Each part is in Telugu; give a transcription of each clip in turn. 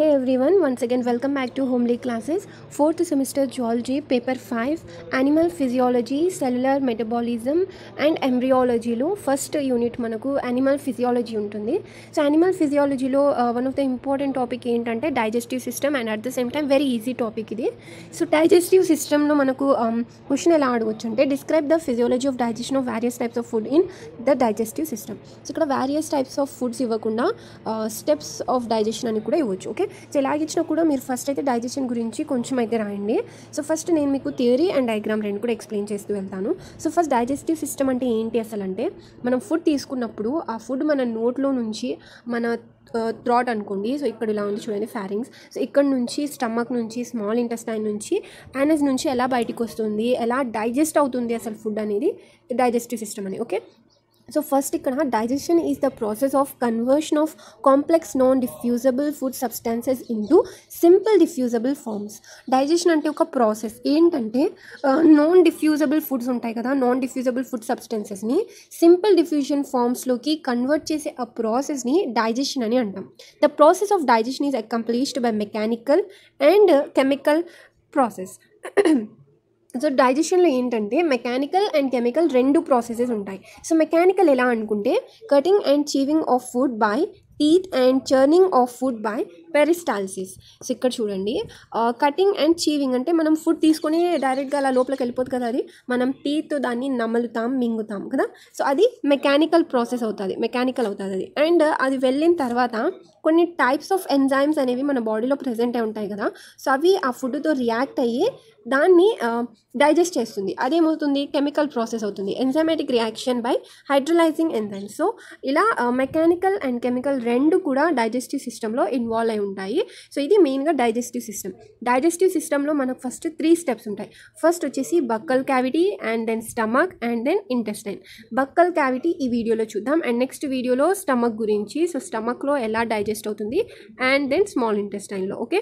Hey everyone, once again welcome back to homely classes fourth semester Geology, paper five Animal physiology Cellular metabolism and ఎంబ్రియాలజీలో ఫస్ట్ యూనిట్ మనకు యానిమల్ ఫిజియాలజీ ఉంటుంది సో యానిమల్ ఫిజియాలజీలో one of the important topic ఏంటంటే digestive system and at the same time very easy topic ఇది సో డైజెస్టివ్ సిస్టమ్లో మనకు క్వశ్చన్ ఎలా అడగొచ్చు అంటే describe the physiology of digestion of various types of food in the digestive system so ఇక్కడ వేరియస్ టైప్స్ ఆఫ్ ఫుడ్స్ ఇవ్వకుండా స్టెప్స్ ఆఫ్ డైజెషన్ అని కూడా ఇవ్వచ్చు ఓకే చెలాగించినా కూడా మీరు ఫస్ట్ అయితే డైజెషన్ గురించి కొంచెం అయితే రాయండి సో ఫస్ట్ నేను మీకు థియరీ అండ్ డయాగ్రామ్ రెండు కూడా ఎక్స్ప్లెయిన్ చేస్తూ వెళ్తాను సో ఫస్ట్ డైజెస్టివ్ సిస్టమ్ అంటే ఏంటి అసలు అంటే మనం ఫుడ్ తీసుకున్నప్పుడు ఆ ఫుడ్ మన నోట్లో నుంచి మన థ్రాట్ అనుకోండి సో ఇక్కడ ఇలా ఉంది చూడండి ఫ్యారింగ్స్ సో ఇక్కడ నుంచి స్టమక్ నుంచి స్మాల్ ఇంటెస్టైన్ నుంచి యానస్ నుంచి ఎలా బయటికి వస్తుంది ఎలా డైజెస్ట్ అవుతుంది అసలు ఫుడ్ అనేది డైజెస్టివ్ సిస్టమ్ అని ఓకే ఫస్ట్ ఇక్కడ digestion is the process of conversion of complex non diffusible food substances in into simple diffusible forms digestion అంటే ఒక ప్రాసెస్ ఏంటంటే నాన్ డిఫ్యూజబుల్ ఫుడ్స్ ఉంటాయి కదా నాన్ డిఫ్యూజబుల్ ఫుడ్ సబ్స్టెన్సెస్ని సింపుల్ డిఫ్యూజన్ ఫామ్స్లోకి కన్వర్ట్ చేసే ఆ ప్రాసెస్ని డైజెషన్ అని అంటాం the process of digestion is accomplished by mechanical and chemical process so డైజెషన్లో ఏంటంటే మెకానికల్ అండ్ కెమికల్ రెండు ప్రాసెసెస్ ఉంటాయి సో మెకానికల్ ఎలా అనుకుంటే cutting and chewing of food by teeth and churning of food by peristalsis so ఇక్కడ చూడండి కటింగ్ అండ్ చీవింగ్ అంటే మనం ఫుడ్ తీసుకొని డైరెక్ట్గా అలా లోపలికి వెళ్ళిపోతుంది కదా అది మనం టీత్ దాన్ని నమలుతాం మింగుతాం కదా సో అది మెకానికల్ ప్రాసెస్ అవుతుంది మెకానికల్ అవుతుంది అది అండ్ అది వెళ్ళిన తర్వాత కొన్ని టైప్స్ ఆఫ్ ఎంజైమ్స్ అనేవి మన బాడీలో ప్రజెంట్ అయి ఉంటాయి కదా సో అవి ఆ ఫుడ్తో రియాక్ట్ అయ్యి దాన్ని డైజెస్ట్ చేస్తుంది అదేమవుతుంది కెమికల్ ప్రాసెస్ అవుతుంది enzymatic reaction by hydrolyzing enzymes so ఇలా మెకానికల్ అండ్ కెమికల్ రెండు కూడా డైజెస్టివ్ సిస్టంలో ఇన్వాల్వ్ అయి ఉంటాయి సో ఇది మెయిన్గా డైజెస్టివ్ సిస్టమ్ డైజెస్టివ్ సిస్టంలో మనకు ఫస్ట్ త్రీ స్టెప్స్ ఉంటాయి ఫస్ట్ వచ్చేసి buccal cavity and then stomach and then intestine buccal cavity ఈ వీడియోలో చూద్దాం అండ్ నెక్స్ట్ వీడియోలో స్టమక్ గురించి సో స్టమక్లో ఎలా డైజెస్ట్ డైజెస్ట్ అవుతుంది అండ్ దెన్ స్మాల్ ఇంటెస్టైన్లో ఓకే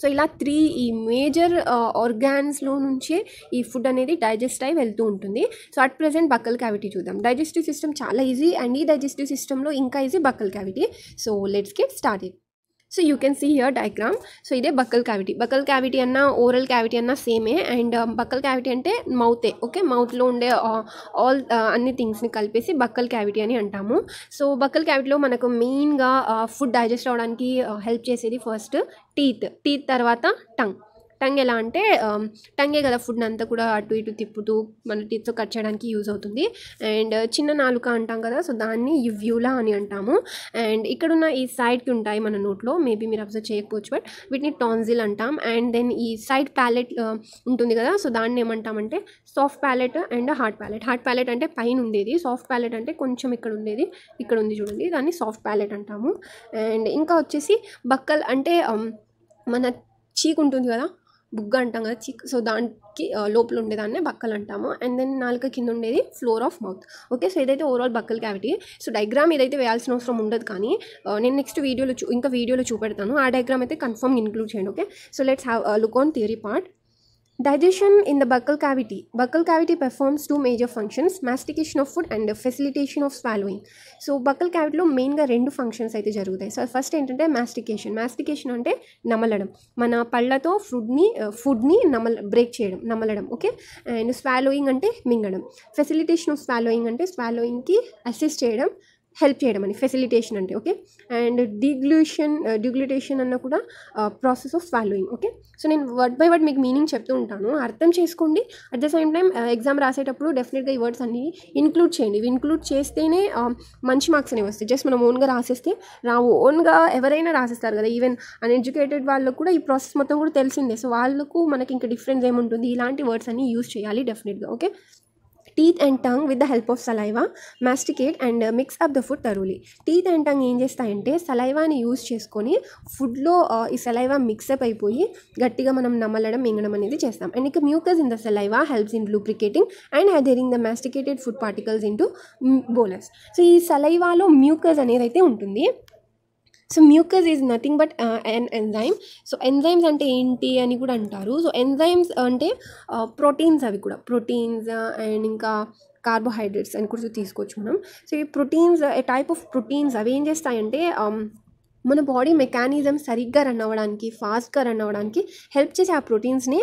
సో ఇలా త్రీ ఈ మేజర్ ఆర్గాన్స్లో నుంచే ఈ ఫుడ్ అనేది డైజెస్ట్ అయి వెళ్తూ ఉంటుంది so at present buccal cavity చూద్దాం డైజెస్టివ్ సిస్టమ్ చాలా ఈజీ అండ్ ఈ డైజెస్టివ్ సిస్టంలో ఇంకా easy buccal cavity so let's get start it so you can see here diagram so ఇదే బక్కల్ క్యావిటీ బక్కల్ క్యావిటీ అన్న ఓరల్ క్యావిటీ అన్న సేమే అండ్ బక్కల్ క్యావిటీ అంటే మౌతే ఓకే మౌత్లో ఉండే ఆల్ uh, uh, అన్ని థింగ్స్ని కలిపేసి బక్కల్ క్యావిటీ అని అంటాము సో బక్కల్ క్యావిటీలో మనకు మెయిన్గా ఫుడ్ డైజెస్ట్ అవడానికి హెల్ప్ uh, చేసేది ఫస్ట్ టీత్ టీత్ తర్వాత టంగ్ టంగ్ ఎలా అంటే టంగే కదా ఫుడ్ అంతా కూడా అటు ఇటు తిప్పుతూ మన టీత్తో కట్ చేయడానికి యూజ్ అవుతుంది అండ్ చిన్న నాలుక అంటాం కదా సో దాన్ని వ్యూలా అని అంటాము అండ్ ఇక్కడున్న ఈ సైడ్కి ఉంటాయి మన నోట్లో మేబీ మీరు అబ్జర్వ్ చేయకపోవచ్చు బట్ వీటిని టాన్జిల్ అంటాం అండ్ దెన్ ఈ సైడ్ ప్యాలెట్ ఉంటుంది కదా సో దాన్ని ఏమంటామంటే soft palate and hard palate hard palate అంటే పైన ఉండేది సాఫ్ట్ ప్యాలెట్ అంటే కొంచెం ఇక్కడ ఉండేది ఇక్కడ ఉంది చూడండి దాన్ని సాఫ్ట్ ప్యాలెట్ అంటాము అండ్ ఇంకా వచ్చేసి బక్కల్ అంటే మన చీక్ ఉంటుంది కదా బుగ్గ అంటాం కదా చిక్ సో దానికి లోపల ఉండేదాన్నే బక్కలు అంటాము అండ్ దెన్ నాలుక కింద ఉండేది floor of mouth okay so ఇదైతే overall buccal cavity so diagram ఏదైతే వేయాల్సిన అవసరం ఉండదు కానీ నేను నెక్స్ట్ వీడియోలో చూ ఇంకా వీడియోలో చూపెడతాను ఆ డైగ్రామ్ అయితే కన్ఫర్మ్ ఇంక్లూడ్ చేయండి okay so let's have look on theory part digestion in the buccal cavity buccal cavity performs two major functions mastication of food and facilitation of swallowing so buccal క్యావిటీలో మెయిన్గా రెండు ఫంక్షన్స్ అయితే జరుగుతాయి సో ఫస్ట్ ఏంటంటే మాస్టికేషన్ మాస్టికేషన్ అంటే నమలడం మన పళ్ళతో ఫుడ్ని ఫుడ్ని నమల బ్రేక్ చేయడం నమలడం ఓకే అండ్ స్వాలోయింగ్ అంటే మింగడం ఫెసిలిటేషన్ ఆఫ్ స్వాలోయింగ్ అంటే స్వాలోయింగ్కి అసిస్ట్ చేయడం హెల్ప్ చేయడం అని ఫెసిలిటేషన్ అంటే ఓకే అండ్ డిగ్లూషన్ డిగ్లూటేషన్ అన్న కూడా process of swallowing okay so నేను వర్డ్ బై వర్డ్ మీకు మీనింగ్ చెప్తూ ఉంటాను అర్థం చేసుకోండి at the same time exam రాసేటప్పుడు డెఫినెట్గా ఈ వర్డ్స్ అన్ని ఇన్క్లూడ్ చేయండి ఇవి ఇన్క్లూడ్ చేస్తేనే um, మంచి మార్క్స్ అనేవి వస్తాయి జస్ట్ మనం ఓన్గా రాసేస్తే రావు ఓన్గా ఎవరైనా రాసేస్తారు కదా ఈవెన్ అన్ఎడ్యుకేటెడ్ వాళ్ళకు కూడా ఈ ప్రాసెస్ మొత్తం కూడా తెలిసిందే సో వాళ్ళకు మనకి ఇంకా డిఫరెన్స్ ఏముంటుంది ఇలాంటి వర్డ్స్ అన్ని యూస్ చేయాలి డెఫినెట్గా okay teeth and tongue with the help of saliva masticate and mix up the food తరువులి టీత్ అండ్ టంగ్ ఏం చేస్తాయంటే సలైవాని యూజ్ చేసుకొని ఫుడ్లో ఈ సలైవా మిక్సప్ అయిపోయి గట్టిగా మనం నమలడం మింగడం అనేది చేస్తాం అండ్ ఇక mucus in the saliva helps in lubricating and adhering the masticated food particles into bolus so ఈ సలైవాలో మ్యూకస్ అనేది అయితే ఉంటుంది so mucus is nothing but an enzyme so enzymes అంటే ఏంటి అని కూడా అంటారు సో ఎంజైమ్స్ అంటే ప్రోటీన్స్ uh, అవి కూడా ప్రోటీన్స్ అండ్ uh, ఇంకా కార్బోహైడ్రేట్స్ అని కూడా తీసుకోవచ్చు మనం సో ఈ ప్రోటీన్స్ ఏ టైప్ ఆఫ్ ప్రోటీన్స్ అవి ఏం చేస్తాయంటే um, మన బాడీ మెకానిజం సరిగ్గా రన్ అవ్వడానికి ఫాస్ట్గా రన్ అవ్వడానికి హెల్ప్ చేసే ఆ ప్రోటీన్స్ని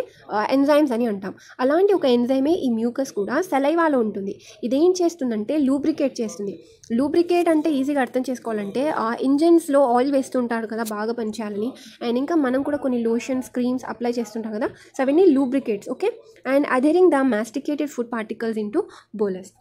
ఎంజైమ్స్ అని అంటాం అలాంటి ఒక ఎంజైమే ఈ మ్యూకస్ కూడా సెలైవాలో ఉంటుంది ఇదేం చేస్తుందంటే లూబ్రికేట్ చేస్తుంది లూబ్రికేట్ అంటే ఈజీగా అర్థం చేసుకోవాలంటే ఆ ఇంజన్స్లో ఆయిల్ వేస్తుంటారు కదా బాగా పనిచేయాలని అండ్ ఇంకా మనం కూడా కొన్ని లోషన్స్ క్రీమ్స్ అప్లై చేస్తుంటాం కదా సో అవన్నీ lubricates okay and adhering the masticated food particles into bolus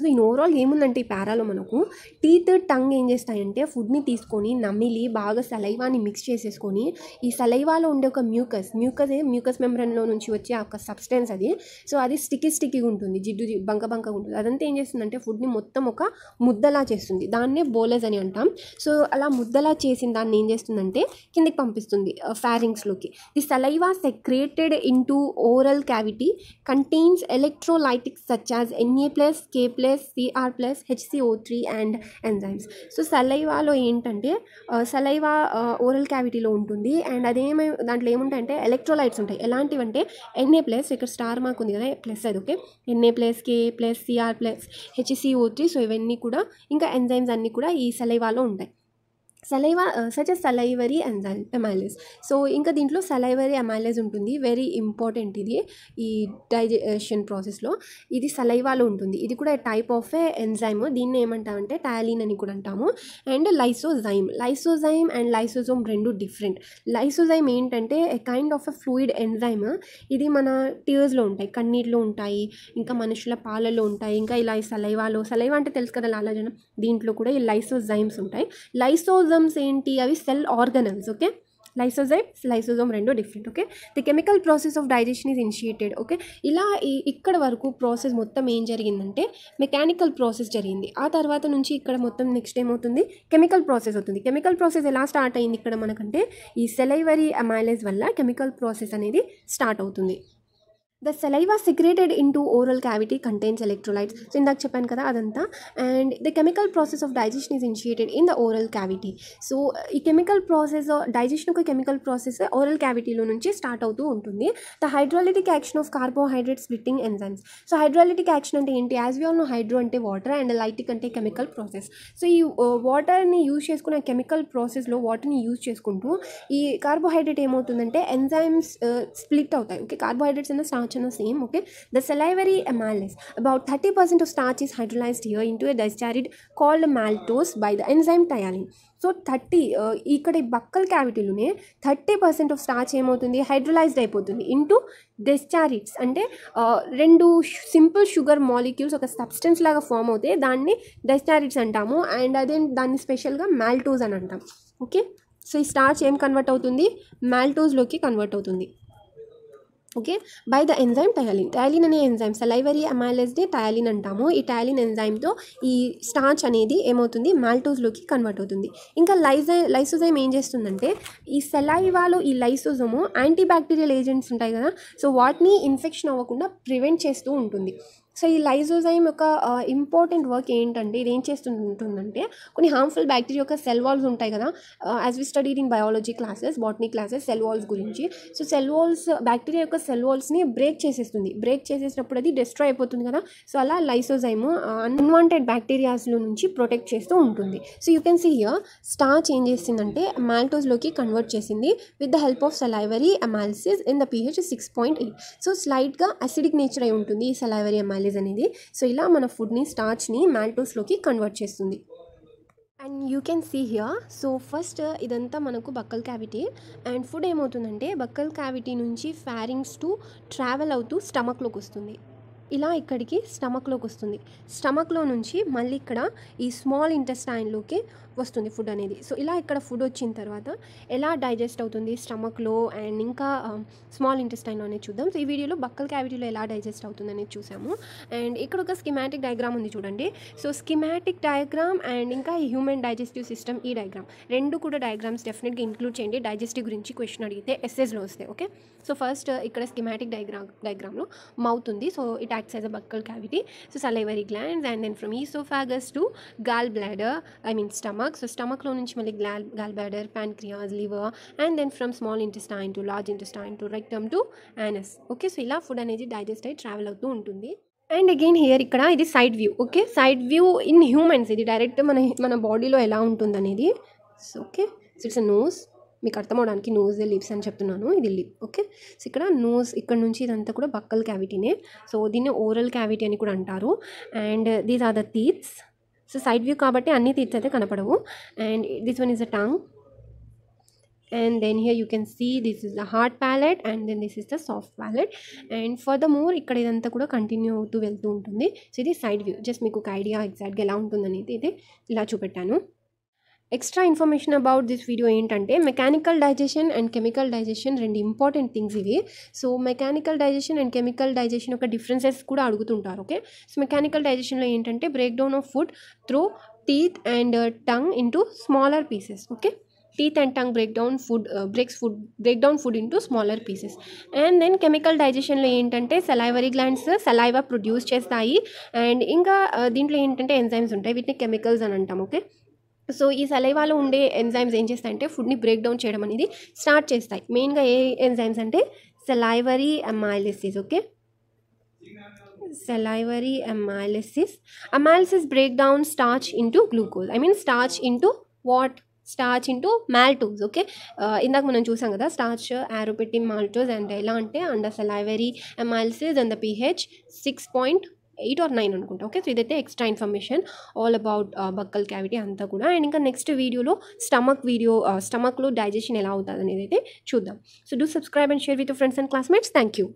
so in overall ఏముందంటే ఈ పారాలో మనకు టీత్ టంగ్ ఏం చేస్తాయంటే ఫుడ్ని తీసుకొని నమిలి బాగా సలైవాని మిక్స్ చేసేసుకొని ఈ సలైవాలో ఉండే ఒక మ్యూకస్ మ్యూకస్ మ్యూకస్ మెంబ్రన్లో నుంచి వచ్చే ఒక సబ్స్టెన్స్ అది సో అది స్టికీ స్టికీగా ఉంటుంది జిడ్డు బంక బంకగా ఉంటుంది అదంతా ఏం చేస్తుందంటే ఫుడ్ని మొత్తం ఒక ముద్దలా చేస్తుంది దాన్నే బోలెస్ అని అంటాం సో అలా ముద్దలా చేసిన దాన్ని ఏం చేస్తుందంటే కిందకి పంపిస్తుంది ఫ్యారింగ్స్లోకి the saliva secreted into oral cavity contains electrolytics such as NA plus K plus plus CR plus HCO three and enzymes so సలైవాలో ఏంటంటే సలైవా ఓరల్ క్యావిటీలో ఉంటుంది అండ్ అదేమై దాంట్లో ఏముంటాయంటే ఎలక్ట్రోలైట్స్ ఉంటాయి ఎలాంటివంటే ఎన్ఏ ప్లస్ ఇక్కడ స్టార్ మార్క్ ఉంది కదా ప్లస్ అది okay NA plus K plus CR plus HCO three so ఇవన్నీ కూడా ఇంకా ఎంజైమ్స్ అన్నీ కూడా ఈ సలైవాలో ఉంటాయి saliva such a salivary enzyme amylase so ఇంకా దీంట్లో సలైవరీ ఎమాలిస్ ఉంటుంది వెరీ ఇంపార్టెంట్ ఇది ఈ డైజెషన్ ప్రాసెస్లో ఇది సలైవాలో ఉంటుంది ఇది కూడా టైప్ ఆఫ్ ఏ ఎంజైమ్ దీన్ని ఏమంటామంటే టాలిన్ అని కూడా అంటాము and lysozyme lysozyme and lysosome రెండు డిఫరెంట్ లైసోజైమ్ ఏంటంటే kind of a fluid enzyme ఇది మన టీర్స్లో ఉంటాయి కన్నీటిలో ఉంటాయి ఇంకా మనుషుల పాలలో ఉంటాయి ఇంకా ఇలా సలైవాలో సలైవా అంటే తెలుసు కదా లాలాజనం దీంట్లో కూడా ఈ లైసోజైమ్స్ ఉంటాయి లైసోజ లైసోజమ్స్ ఏంటి అవి cell organelles okay lysozyme lysosome రెండు different okay the chemical process of digestion is initiated okay ఇలా ఇక్కడ వరకు ప్రాసెస్ మొత్తం ఏం జరిగిందంటే మెకానికల్ ప్రాసెస్ జరిగింది ఆ తర్వాత నుంచి ఇక్కడ మొత్తం నెక్స్ట్ ఏమవుతుంది కెమికల్ ప్రాసెస్ అవుతుంది కెమికల్ ప్రాసెస్ ఎలా స్టార్ట్ అయింది ఇక్కడ మనకంటే ఈ సెలైవరీ అమైలేజ్ వల్ల కెమికల్ ప్రాసెస్ అనేది స్టార్ట్ అవుతుంది the saliva secreted into oral cavity contains electrolytes so ఇందాక చెప్పాను కదా అదంతా and the chemical process of digestion is initiated in the oral cavity so ఈ కెమికల్ ప్రాసెస్ డైజెషన్ ఒక కెమికల్ ప్రాసెస్ ఓరల్ క్యావిటీలో నుంచి స్టార్ట్ అవుతూ ఉంటుంది the hydrolytic action of carbohydrate splitting enzymes so hydrolytic action అంటే ఏంటి as we all know hydro అంటే వాటర్ అండ్ లైటిక్ అంటే కెమికల్ ప్రాసెస్ సో ఈ వాటర్ని uh, యూజ్ చేసుకున్న కెమికల్ ప్రాసెస్లో వాటర్ని యూజ్ చేసుకుంటూ ఈ కార్బోహైడ్రేట్ ఏమవుతుందంటే ఎంజైమ్స్ స్ప్లిట్ uh, అవుతాయి ఓకే కార్బోహైడ్రేట్స్ అన్న వచ్చిన same okay the salivary amylase about 30% of starch is hydrolysed here into a discharge called maltose by the enzyme ptyalin so thirty ఇక్కడ ఈ బక్కల్ క్యావిటీలోనే థర్టీ పర్సెంట్ ఆఫ్ స్టార్చ్ ఏమవుతుంది హైడ్రలైజ్డ్ అయిపోతుంది ఇంటూ డెస్చారిట్స్ అంటే రెండు సింపుల్ షుగర్ మాలిక్యూల్స్ ఒక సబ్స్టెన్స్ లాగా ఫామ్ అవుతాయి దాన్ని డెస్చారిట్స్ అంటాము అండ్ అదే దాన్ని స్పెషల్గా మ్యాల్టోజ్ అని అంటాం ఓకే సో ఈ స్టార్చ్ ఏం కన్వర్ట్ అవుతుంది మ్యాల్టోజ్లోకి కన్వర్ట్ అవుతుంది okay by the enzyme ptyalin ptyalin అనే ఎంజైమ్ సలైవరీ అమైలెస్ని టయాలిన్ అంటాము ఈ టయాలిన్ ఎంజైమ్తో ఈ స్టార్చ్ అనేది ఏమవుతుంది మాల్టోజ్లోకి కన్వర్ట్ అవుతుంది ఇంకా లైజై లైసోజైమ్ ఏం చేస్తుందంటే ఈ సెలైవాలో ఈ లైసోజోము యాంటీబ్యాక్టీరియల్ ఏజెంట్స్ ఉంటాయి కదా సో వాటిని ఇన్ఫెక్షన్ అవ్వకుండా ప్రివెంట్ చేస్తూ ఉంటుంది సో ఈ లైజోజైమ్ యొక్క ఇంపార్టెంట్ వర్క్ ఏంటంటే ఇది ఏం చేస్తుంటుందంటే కొన్ని హార్మ్ఫుల్ బ్యాక్టీరియా యొక్క సెల్ వాల్స్ ఉంటాయి కదా as we studied in biology classes botany classes cell walls గురించి సో సెల్ వాల్స్ బ్యాక్టీరియా యొక్క సెల్ వాల్స్ని బ్రేక్ చేసేస్తుంది బ్రేక్ చేసేసినప్పుడు అది డిస్ట్రాయ్ అయిపోతుంది కదా సో అలా లైసోజైమ్ అన్వాంటెడ్ బ్యాక్టీరియాస్లో నుంచి ప్రొటెక్ట్ చేస్తూ ఉంటుంది so you can see here starch ఏం చేసిందంటే మాల్టోస్లోకి కన్వర్ట్ చేసింది with the help of salivary amylase in the pH six point eight so స్లైట్గా అసిడిక్ నేచర్ అయి ఉంటుంది ఈ సెలైవరీ అమాలిసిస్ మెటాబాలిజం అనేది సో ఇలా మన ఫుడ్ని స్టార్చ్ని మ్యాల్టోస్లోకి కన్వర్ట్ చేస్తుంది and you can see here so first ఇదంతా మనకు బక్కల్ క్యావిటీ అండ్ ఫుడ్ ఏమవుతుందంటే బక్కల్ క్యావిటీ నుంచి ఫ్యారింగ్స్ టు ట్రావెల్ అవుతూ స్టమక్లోకి వస్తుంది ఇలా ఇక్కడికి స్టమక్లోకి వస్తుంది స్టమక్లో నుంచి మళ్ళీ ఇక్కడ ఈ స్మాల్ ఇంటెస్టైన్లోకి వస్తుంది ఫుడ్ అనేది సో ఇలా ఇక్కడ ఫుడ్ వచ్చిన తర్వాత ఎలా డైజెస్ట్ అవుతుంది స్టమక్లో అండ్ ఇంకా స్మాల్ ఇంటెస్టైన్లో అనేది చూద్దాం సో ఈ వీడియోలో బక్కల్ క్యావిటీలో ఎలా డైజెస్ట్ అవుతుంది అనేది చూసాము అండ్ ఇక్కడ ఒక స్కిమాటిక్ డయాగ్రామ్ ఉంది చూడండి సో స్కిమాటిక్ డయాగ్రామ్ అండ్ ఇంకా ఈ హ్యూమన్ డైజెస్టివ్ సిస్టమ్ ఈ డయాగ్రామ్ రెండు కూడా డయాగ్రామ్స్ డెఫినెట్గా ఇంక్లూడ్ చేయండి డైజెస్టివ్ గురించి క్వశ్చన్ అడిగితే ఎస్ఎస్లో వస్తాయి ఓకే సో ఫస్ట్ ఇక్కడ స్కిమాటిక్ డయాగ్రామ్ డయాగ్రామ్లో మౌత్ ఉంది so it acts as a buccal cavity. So salivary glands and then from esophagus to gallbladder, I mean stomach. So stomach లో నుంచి మళ్ళీ గ్లా gallbladder, pancreas, liver and then from small intestine to large intestine to rectum to anus. Okay so ఇలా ఫుడ్ అనేది డైజెస్ట్ అయ్యి ట్రావెల్ అవుతూ ఉంటుంది అండ్ అగైన్ హియర్ ఇక్కడ ఇది side view okay side view in humans ఇది డైరెక్ట్ మన మన బాడీలో ఎలా ఉంటుంది అనేది so okay so it's a nose మీకు అర్థం అవడానికి నోజ్ ద లిప్స్ అని చెప్తున్నాను ఇది లిప్ ఓకే సో ఇక్కడ నోజ్ ఇక్కడ నుంచి ఇదంతా కూడా బక్కల్ క్యావిటీనే సో దీన్ని ఓరల్ క్యావిటీ అని కూడా అంటారు and these are the teeths so side view కాబట్టి అన్ని తీత్స్ అయితే కనపడవు and this one is the tongue here you can see this is the hard palate and then this is the soft palate and for the more ఇక్కడ ఇదంతా కూడా కంటిన్యూ అవుతూ వెళ్తూ ఉంటుంది సో ఇది సైడ్ వ్యూ జస్ట్ మీకు ఒక ఐడియా ఎగ్జాక్ట్గా ఎలా ఉంటుందనేది అయితే ఇలా చూపెట్టాను extra information about this video ఏంటంటే mechanical digestion and chemical digestion రెండు ఇంపార్టెంట్ థింగ్స్ ఇవి so mechanical digestion and chemical digestion యొక్క డిఫరెన్సెస్ కూడా అడుగుతుంటారు ఓకే సో మెకానికల్ డైజెషన్లో ఏంటంటే break down of food through teeth and tongue into smaller pieces okay teeth and tongue break down food breaks food break down food into smaller pieces and then chemical డైజెషన్లో ఏంటంటే సెలైవరీ గ్లాండ్స్ సెలైవా ప్రొడ్యూస్ చేస్తాయి అండ్ ఇంకా uh, దీంట్లో ఏంటంటే ఎంజైమ్స్ ఉంటాయి వీటిని కెమికల్స్ అని అంటాం ఓకే సో ఈ సెలైవాలో ఉండే ఎంజైమ్స్ ఏం చేస్తాయంటే ఫుడ్ని బ్రేక్ డౌన్ చేయడం అనేది స్టార్ట్ చేస్తాయి మెయిన్గా ఏ ఎంజైమ్స్ అంటే salivary amylase okay salivary amylase amylase break down starch into glucose I mean starch into what starch into maltose okay ఇందాక మనం చూసాం కదా స్టార్చ్ యారోపెటిన్ మాల్టోజ్ అండ్ ఎలా అంటే under salivary amylase and the pH six point eight or nine అనుకుంటా ఓకే సో ఇదైతే extra information all about buccal cavity అంతా కూడా అండ్ ఇంకా నెక్స్ట్ వీడియోలో స్టమక్ వీడియో స్టమక్లో డైజెషన్ ఎలా అవుతుంది అనేది అయితే చూద్దాం so do subscribe and share with friends and classmates thank you